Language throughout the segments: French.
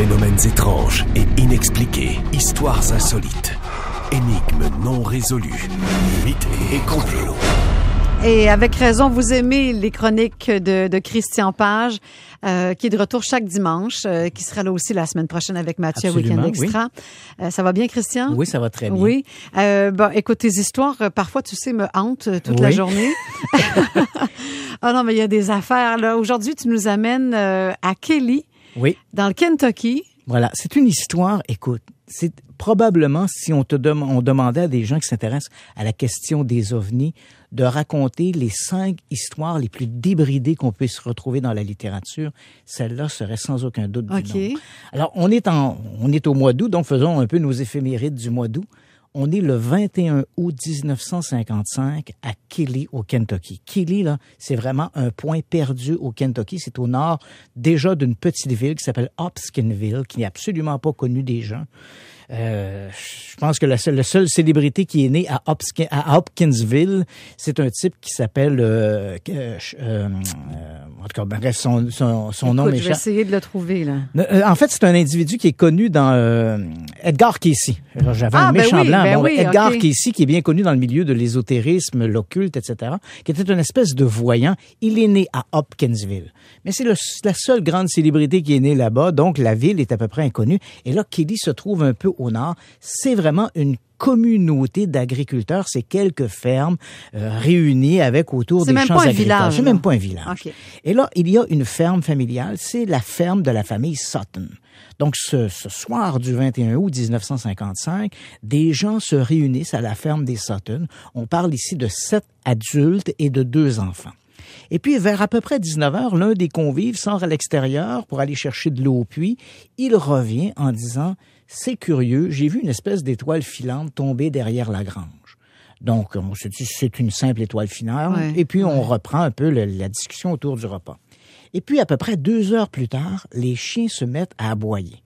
Phénomènes étranges et inexpliqués, histoires insolites, énigmes non résolues, mythes et complots. Et avec raison, vous aimez les chroniques de, Christian Page, euh, qui est de retour chaque dimanche, euh, qui sera là aussi la semaine prochaine avec Mathieu Weekend Extra. Euh, ça va bien, Christian? Oui, ça va très bien. Oui. Bon, écoute, tes histoires, parfois, tu sais, me hantent toute la journée. Ah oh non, mais il y a des affaires là. Aujourd'hui, tu nous amènes à Kelly, oui. Dans le Kentucky. Voilà, c'est une histoire, écoute, c'est probablement si on te on demandait à des gens qui s'intéressent à la question des ovnis de raconter les cinq histoires les plus débridées qu'on puisse retrouver dans la littérature, celle-là serait sans aucun doute du nom. Alors on est en on est au mois d'août, donc faisons un peu nos éphémérides du mois d'août. On est le 21 août 1955 à Kelly, au Kentucky. Kelly, là, c'est vraiment un point perdu au Kentucky. C'est au nord déjà d'une petite ville qui s'appelle Hopkinsville, qui n'est absolument pas connue des gens. Euh, je pense que la seule, célébrité qui est née à, Hopkinsville, c'est un type qui s'appelle euh, euh, en tout cas, ben, son, son, son Écoute, nom est Je vais essayer de le trouver, là. Euh, en fait, c'est un individu qui est connu dans euh, Edgar Casey. J'avais un ah, ben méchant blanc. Ben Edgar Casey, qui est bien connu dans le milieu de l'ésotérisme, l'occulte, etc., qui était une espèce de voyant. Il est né à Hopkinsville. Mais c'est la seule grande célébrité qui est née là-bas, donc la ville est à peu près inconnue. Et là, Kelly se trouve un peu au nord. C'est vraiment une communauté d'agriculteurs, c'est quelques fermes euh, réunies avec autour des pas Village, c'est même pas un village. Et là, il y a une ferme familiale, c'est la ferme de la famille Sutton. Donc, ce, ce, soir du 21 août 1955, des gens se réunissent à la ferme des Sutton. On parle ici de sept adultes et de deux enfants. Et puis, vers à peu près 19 heures, l'un des convives sort à l'extérieur pour aller chercher de l'eau au puits. Il revient en disant, c'est curieux, j'ai vu une espèce d'étoile filante tomber derrière la grange. Donc, on se dit, c'est une simple étoile filante, et puis on reprend un peu la discussion autour du repas. Et puis, à peu près deux heures plus tard, les chiens se mettent à aboyer.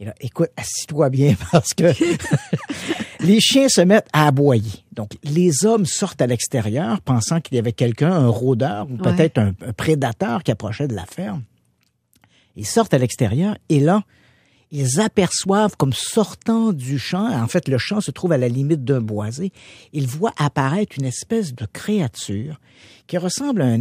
Et là, écoute, assieds toi bien parce que les chiens se mettent à aboyer. Donc, les hommes sortent à l'extérieur pensant qu'il y avait quelqu'un, un rôdeur ou peut-être un prédateur qui approchait de la ferme. Ils sortent à l'extérieur et là, ils aperçoivent comme sortant du champ, en fait le champ se trouve à la limite d'un boisé, ils voient apparaître une espèce de créature qui ressemble à un,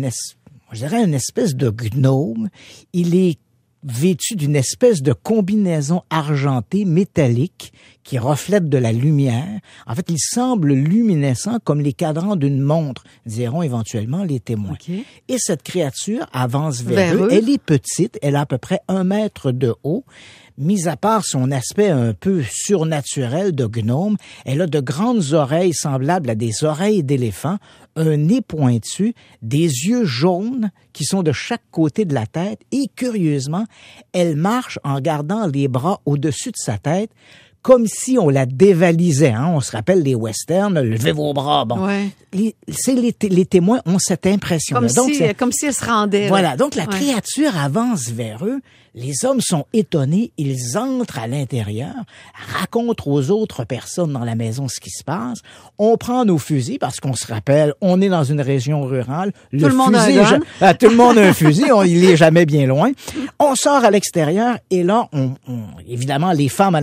je dirais, une espèce de gnome. Il est vêtu d'une espèce de combinaison argentée métallique qui reflète de la lumière. En fait, il semble luminescent comme les cadrans d'une montre, diront éventuellement les témoins. Et cette créature avance vers, Elle est petite, elle a à peu près un mètre de haut. Mis à part son aspect un peu surnaturel de gnome, elle a de grandes oreilles semblables à des oreilles d'éléphant, un nez pointu, des yeux jaunes qui sont de chaque côté de la tête et curieusement, elle marche en gardant les bras au-dessus de sa tête comme si on la dévalisait. Hein? On se rappelle les westerns, levez vos bras. Bon, les, témoins ont cette impression. Comme, si, euh, comme si elle se rendait. Voilà, donc la créature avance vers eux les hommes sont étonnés, ils entrent à l'intérieur, racontent aux autres personnes dans la maison ce qui se passe. On prend nos fusils parce qu'on se rappelle, on est dans une région rurale. tout le monde a un ah, Tout le monde un fusil, il est jamais bien loin. On sort à l'extérieur et là, évidemment, les femmes à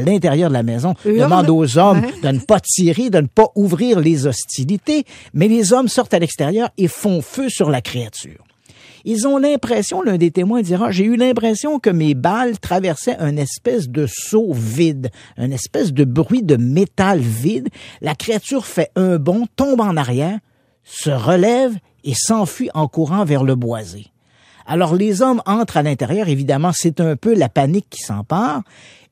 l'intérieur de la maison demandent aux hommes de ne pas tirer, de ne pas ouvrir les hostilités, mais les hommes sortent à l'extérieur et font feu sur la créature. Ils ont l'impression, l'un des témoins dira, j'ai eu l'impression que mes balles traversaient un espèce de seau vide, un espèce de bruit de métal vide. La créature fait un bond, tombe en arrière, se relève et s'enfuit en courant vers le boisé. Alors les hommes entrent à l'intérieur, évidemment, c'est un peu la panique qui s'empare.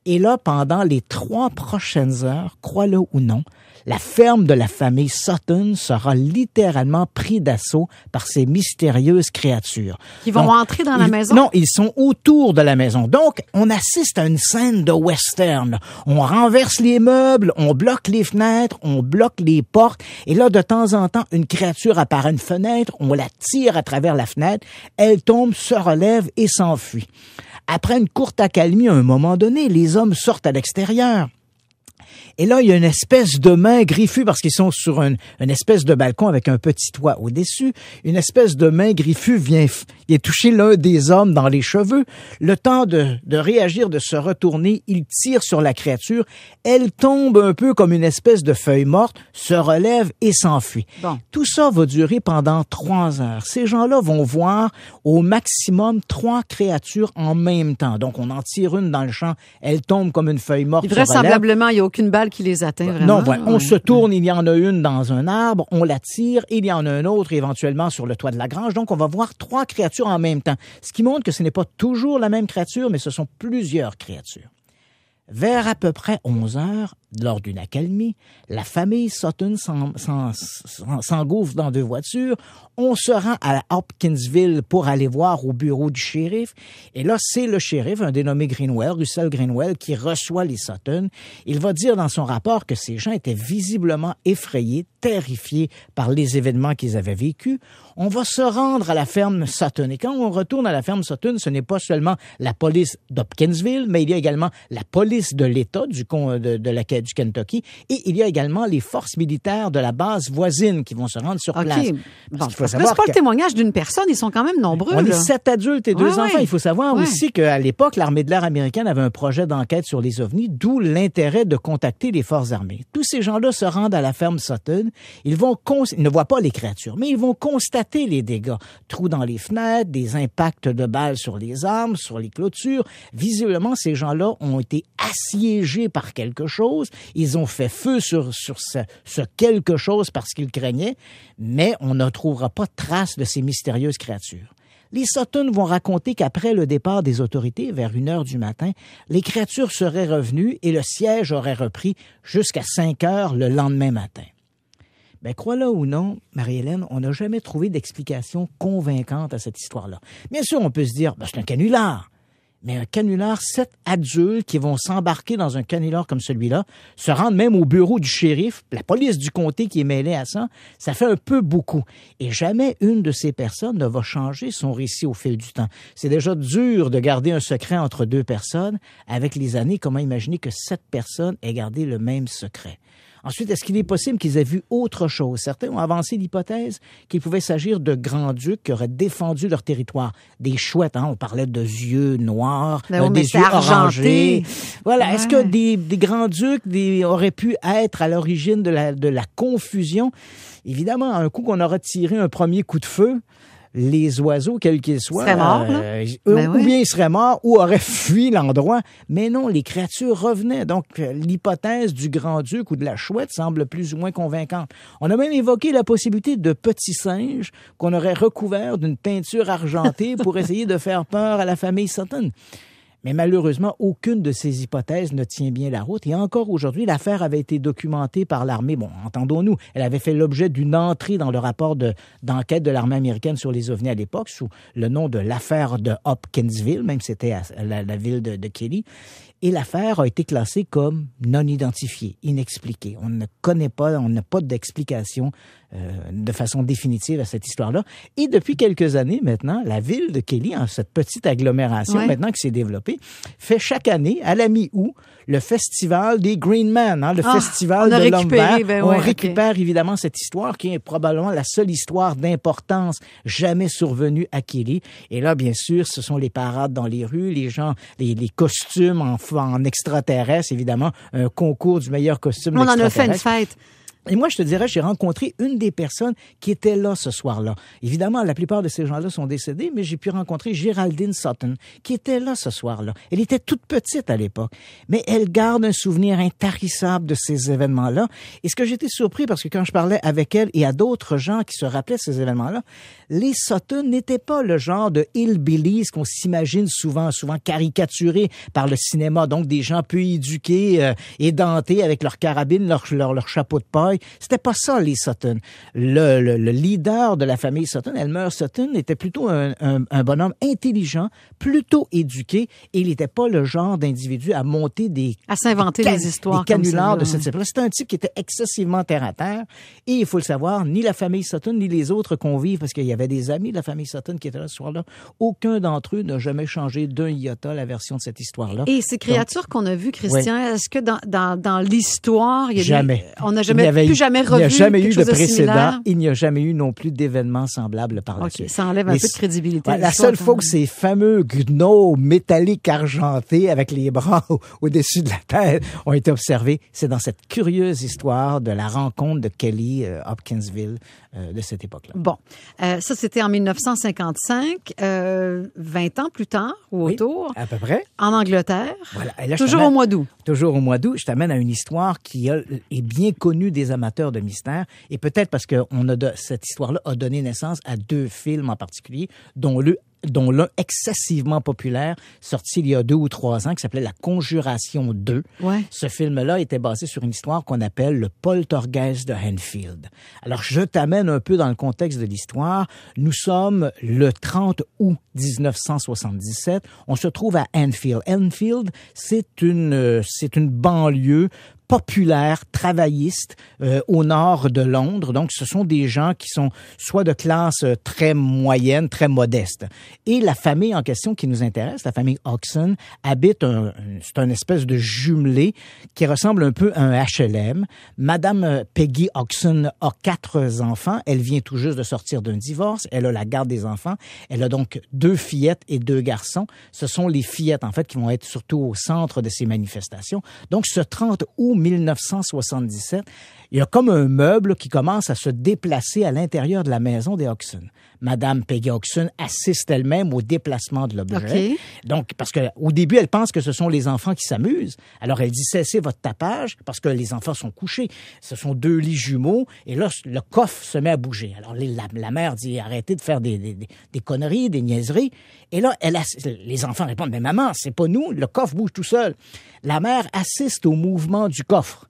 Et là, pendant les trois prochaines heures, crois-le ou non, la ferme de la famille Sutton sera littéralement prise d'assaut par ces mystérieuses créatures. Qui vont entrer dans la maison? Non, ils sont autour de la maison. Donc, on assiste à une scène de western. On renverse les meubles, on bloque les fenêtres, on bloque les portes. Et là, de temps en temps, une créature apparaît une fenêtre, on la tire à travers la fenêtre, elle tombe, se relève et s'enfuit. Après une courte accalmie à un moment donné, les hommes sortent à l'extérieur. Et là, il y a une espèce de main griffue, parce qu'ils sont sur une, une, espèce de balcon avec un petit toit au-dessus. Une espèce de main griffue vient, est toucher l'un des hommes dans les cheveux. Le temps de, de réagir, de se retourner, il tire sur la créature. Elle tombe un peu comme une espèce de feuille morte, se relève et s'enfuit. Bon. Tout ça va durer pendant trois heures. Ces gens-là vont voir au maximum trois créatures en même temps. Donc, on en tire une dans le champ, elle tombe comme une feuille morte. vraisemblablement, il n'y a aucune balle qui les atteint vraiment. Non, on se tourne, il y en a une dans un arbre, on la tire, il y en a un autre éventuellement sur le toit de la grange. Donc, on va voir trois créatures en même temps, ce qui montre que ce n'est pas toujours la même créature, mais ce sont plusieurs créatures. Vers à peu près 11 heures, lors d'une accalmie, la famille Sutton s'engouffre dans deux voitures. On se rend à Hopkinsville pour aller voir au bureau du shérif. Et là, c'est le shérif, un dénommé Greenwell, Russell Greenwell, qui reçoit les Sutton. Il va dire dans son rapport que ces gens étaient visiblement effrayés, terrifiés par les événements qu'ils avaient vécus. On va se rendre à la ferme Sutton. Et quand on retourne à la ferme Sutton, ce n'est pas seulement la police d'Hopkinsville, mais il y a également la police de l'État, du, de, de laquelle du Kentucky. Et il y a également les forces militaires de la base voisine qui vont se rendre sur place. Parce bon, pas le témoignage d'une personne, ils sont quand même nombreux. On est sept adultes et deux enfants. Il faut savoir aussi qu'à l'époque, l'armée de l'air américaine avait un projet d'enquête sur les ovnis, d'où l'intérêt de contacter les forces armées. Tous ces gens-là se rendent à la ferme Sutton. Ils vont ils ne voient pas les créatures, mais ils vont constater les dégâts. Trous dans les fenêtres, des impacts de balles sur les armes, sur les clôtures. Visiblement, ces gens-là ont été assiégés par quelque chose. Ils ont fait feu sur, ce, quelque chose parce qu'ils craignaient, mais on ne trouvera pas trace de ces mystérieuses créatures. Les Sutton vont raconter qu'après le départ des autorités, vers une heure du matin, les créatures seraient revenues et le siège aurait repris jusqu'à cinq heures le lendemain matin. Mais ben, crois-le ou non, Marie-Hélène, on n'a jamais trouvé d'explication convaincante à cette histoire-là. Bien sûr, on peut se dire, ben, c'est un canular. Mais un canular, sept adultes qui vont s'embarquer dans un canular comme celui-là, se rendent même au bureau du shérif, la police du comté qui est mêlée à ça, ça fait un peu beaucoup. Et jamais une de ces personnes ne va changer son récit au fil du temps. C'est déjà dur de garder un secret entre deux personnes. Avec les années, comment imaginer que sept personnes aient gardé le même secret? Ensuite, est-ce qu'il est possible qu'ils aient vu autre chose? Certains ont avancé l'hypothèse qu'il pouvait s'agir de grands-ducs qui auraient défendu leur territoire. Des chouettes, hein? on parlait de ben euh, yeux noirs, des yeux orangés. Voilà. Est-ce que des, grands-ducs auraient pu être à l'origine de la, de la confusion? Évidemment, un coup qu'on aurait tiré un premier coup de feu, les oiseaux, quels qu'ils soient, euh, ben ou bien ils seraient morts ou auraient fui l'endroit. Mais non, les créatures revenaient. Donc, euh, l'hypothèse du grand-duc ou de la chouette semble plus ou moins convaincante. On a même évoqué la possibilité de petits singes qu'on aurait recouverts d'une peinture argentée pour essayer de faire peur à la famille Sutton. Mais malheureusement, aucune de ces hypothèses ne tient bien la route. Et encore aujourd'hui, l'affaire avait été documentée par l'armée. Bon, entendons-nous, elle avait fait l'objet d'une entrée dans le rapport d'enquête de, l'armée américaine sur les ovnis à l'époque, sous le nom de l'affaire de Hopkinsville, même c'était la, ville de Kelly. Et l'affaire a été classée comme non identifiée, inexpliquée. On ne connaît pas, on n'a pas d'explication euh, de façon définitive à cette histoire-là. Et depuis quelques années maintenant, la ville de Kelly, en cette petite agglomération maintenant qui s'est développée, fait chaque année, à la mi-août, le festival des Green Men, hein, le ah, festival de l'homme ben on récupère évidemment cette histoire qui est probablement la seule histoire d'importance jamais survenue à Kelly. Et là, bien sûr, ce sont les parades dans les rues, les gens, les, costumes en, en extraterrestre, évidemment, un concours du meilleur costume. On en a fait une fête. Et moi, je te dirais, j'ai rencontré une des personnes qui était là ce soir-là. Évidemment, la plupart de ces gens-là sont décédés, mais j'ai pu rencontrer Géraldine Sutton, qui était là ce soir-là. Elle était toute petite à l'époque, mais elle garde un souvenir intarissable de ces événements-là. Et ce que j'étais surpris, parce que quand je parlais avec elle et à d'autres gens qui se rappelaient ces événements-là, les Sutton n'étaient pas le genre de hillbillies qu'on s'imagine souvent, souvent caricaturés par le cinéma. Donc, des gens peu éduqués, et euh, édentés, avec leur carabine, leur, leur, leur chapeau de paille c'était pas ça, les Sutton. Le, leader de la famille Sutton, Elmer Sutton, était plutôt un, bonhomme intelligent, plutôt éduqué, et il n'était pas le genre d'individu à monter des... À s'inventer des, histoires canulars de cette C'était un type qui était excessivement terre-à-terre, et il faut le savoir, ni la famille Sutton, ni les autres convives, parce qu'il y avait des amis de la famille Sutton qui étaient là ce soir-là, aucun d'entre eux n'a jamais changé d'un iota la version de cette histoire-là. Et ces créatures qu'on a vues, Christian, est-ce que dans, l'histoire, il y jamais. on n'a jamais jamais il n'y a jamais eu de précédent. il n'y a jamais eu non plus d'événement semblable par le la Ça enlève un peu de crédibilité. la seule fois que ces fameux gnomes métalliques argentés avec les bras au-dessus de la tête ont été observés, c'est dans cette curieuse histoire de la rencontre de Kelly euh, Hopkinsville euh, de cette époque-là. Bon, euh, ça c'était en 1955, 20 ans plus tard ou autour. À peu près. En Angleterre. toujours, au mois d'août. Toujours au mois d'août. Je t'amène à une histoire qui est bien connue des amateurs de mystère, et peut-être parce que on a cette histoire-là a donné naissance à deux films en particulier, dont le dont l'un excessivement populaire, sorti il y a deux ou trois ans, qui s'appelait La Conjuration 2. Ce film-là était basé sur une histoire qu'on appelle le poltergeist de Henfield. Alors, je t'amène un peu dans le contexte de l'histoire. Nous sommes le 30 août 1977. On se trouve à Enfield. Enfield, c'est une, euh, c'est une banlieue populaire, travailliste euh, au nord de Londres. Donc, ce sont des gens qui sont soit de classe euh, très moyenne, très modeste. Et la famille en question qui nous intéresse, la famille Oxon, habite un, c'est un espèce de jumelé qui ressemble un peu à un HLM. Madame euh, Peggy Oxon a quatre enfants. Elle vient tout juste de sortir d'un divorce. Elle a la garde des enfants. Elle a donc deux fillettes et deux garçons. Ce sont les fillettes, en fait, qui vont être surtout au centre de ces manifestations. Donc, ce 30 août 1977, il y a comme un meuble qui commence à se déplacer à l'intérieur de la maison des Oxen. Madame Peggy Oxen assiste elle-même au déplacement de l'objet. Donc, parce que au début, elle pense que ce sont les enfants qui s'amusent. Alors, elle dit cessez votre tapage parce que les enfants sont couchés. Ce sont deux lits jumeaux et là, le coffre se met à bouger. Alors, la, mère dit arrêtez de faire des, des, conneries, des niaiseries. Et là, elle, les enfants répondent mais maman, c'est pas nous, le coffre bouge tout seul. La mère assiste au mouvement du coffre.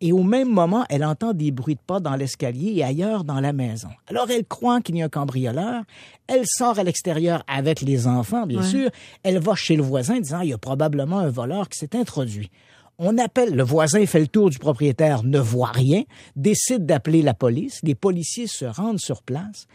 Et au même moment, elle entend des bruits de pas dans l'escalier et ailleurs dans la maison. Alors elle croit qu'il y a un cambrioleur. Elle sort à l'extérieur avec les enfants, bien sûr. Elle va chez le voisin disant il y a probablement un voleur qui s'est introduit. On appelle, le voisin fait le tour du propriétaire, ne voit rien, décide d'appeler la police, les policiers se rendent sur place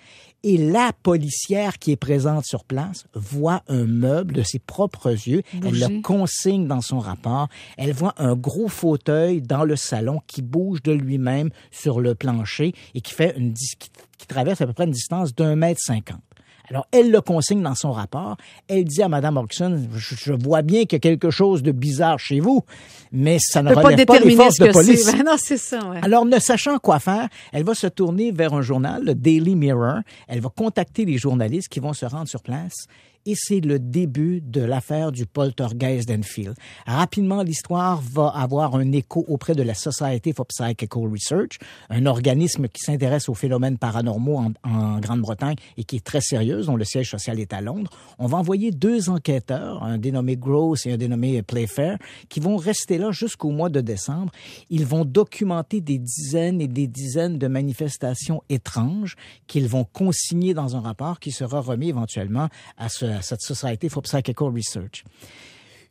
et la policière qui est présente sur place voit un meuble de ses propres yeux. Elle le consigne dans son rapport. Elle voit un gros fauteuil dans le salon qui bouge de lui-même sur le plancher et qui fait une qui traverse à peu près une distance d'un mètre cinquante. Alors, elle le consigne dans son rapport. Elle dit à Mme Orkson, je, vois bien qu'il y a quelque chose de bizarre chez vous, mais ça ne relève pas, pas ce forces de police. Ben ça, Alors, ne sachant quoi faire, elle va se tourner vers un journal, le Daily Mirror. Elle va contacter les journalistes qui vont se rendre sur place et c'est le début de l'affaire du poltergeist d'Enfield. Rapidement, l'histoire va avoir un écho auprès de la Society for Psychical Research, un organisme qui s'intéresse aux phénomènes paranormaux en, Grande-Bretagne et qui est très sérieuse, dont le siège social est à Londres. On va envoyer deux enquêteurs, un dénommé Gross et un dénommé Playfair, qui vont rester là jusqu'au mois de décembre. Ils vont documenter des dizaines et des dizaines de manifestations étranges qu'ils vont consigner dans un rapport qui sera remis éventuellement à ce cette société for Psychical Research.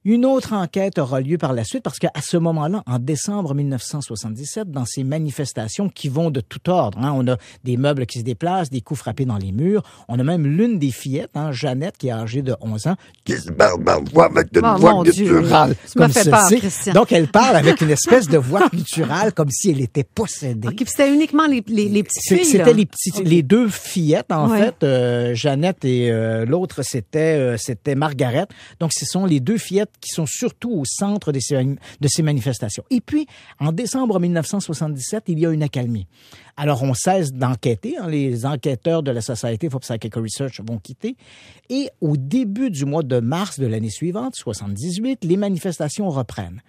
Une autre enquête aura lieu par la suite parce qu'à ce moment-là, en décembre 1977, dans ces manifestations qui vont de tout ordre, hein, on a des meubles qui se déplacent, des coups frappés dans les murs, on a même l'une des fillettes, hein, Jeannette, qui est âgée de 11 ans, qui se barbe en voix avec une oh, voix gutturale. Comme fait Donc elle parle avec une espèce de voix gutturale comme si elle était possédée. c'était uniquement les, petites filles. C'était les, les, deux fillettes, en fait. Euh, Jeannette et euh, l'autre, c'était euh, c'était Margaret. Donc ce sont les deux fillettes qui sont surtout au centre de ces, manifestations. Et puis, en décembre 1977, il y a une accalmie. Alors, on cesse d'enquêter. Hein. les enquêteurs de la société for Psychical Research vont quitter. Et au début du mois de mars de l'année suivante, 78, les manifestations reprennent.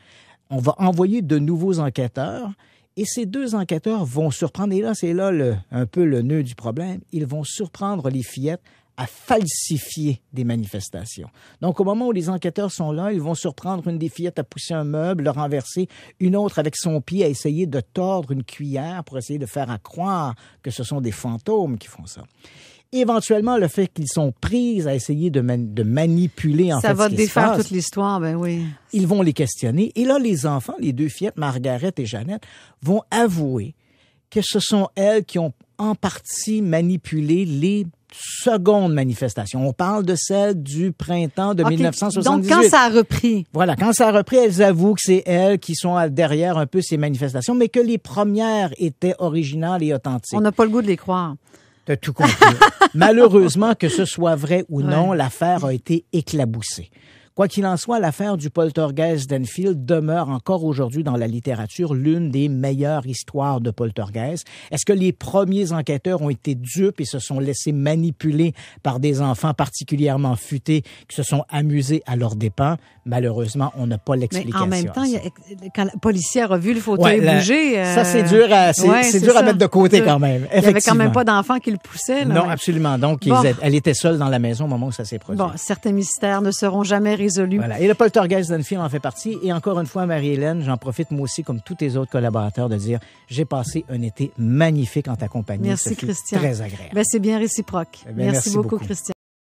On va envoyer de nouveaux enquêteurs. Et ces deux enquêteurs vont surprendre, et là, c'est là un peu le nœud du problème, ils vont surprendre les fillettes à falsifier des manifestations. Donc, au moment où les enquêteurs sont là, ils vont surprendre une des fillettes à pousser un meuble, le renverser, une autre avec son pied à essayer de tordre une cuillère pour essayer de faire à croire que ce sont des fantômes qui font ça. Éventuellement, le fait qu'ils sont prises à essayer de, de manipuler en ça fait va ce défaire toute l'histoire, ben oui. Ils vont les questionner. Et là, les enfants, les deux fillettes, Margaret et Jeannette, vont avouer que ce sont elles qui ont en partie manipulé les seconde manifestation. On parle de celle du printemps de 1978. Donc, quand ça a repris. Voilà, quand ça a repris, elles avouent que c'est elles qui sont derrière un peu ces manifestations, mais que les premières étaient originales et authentiques. On n'a pas le goût de les croire. De tout compris. Malheureusement, que ce soit vrai ou non, l'affaire a été éclaboussée. Quoi qu'il en soit, l'affaire du poltergeist d'Enfield demeure encore aujourd'hui dans la littérature l'une des meilleures histoires de poltergeist. Est-ce que les premiers enquêteurs ont été dupes et se sont laissés manipuler par des enfants particulièrement futés qui se sont amusés à leur dépens? Malheureusement, on n'a pas l'explication. en même temps, quand la policière a vu le fauteuil bouger... Ça, c'est euh, dur, à, c'est, dur à mettre de côté quand même. Il n'y avait quand même pas d'enfants qui le poussaient. Là, non, absolument. Donc, elle était seule dans la maison au moment où ça s'est produit. Bon, certains mystères ne seront jamais résolus et le poltergeist en fait partie. Et encore une fois, Marie-Hélène, j'en profite moi aussi, comme tous tes autres collaborateurs, de dire j'ai passé un été magnifique en ta compagnie. Merci, Christian. Très agréable. Ben, c'est bien réciproque. Eh ben, merci, beaucoup. Christian.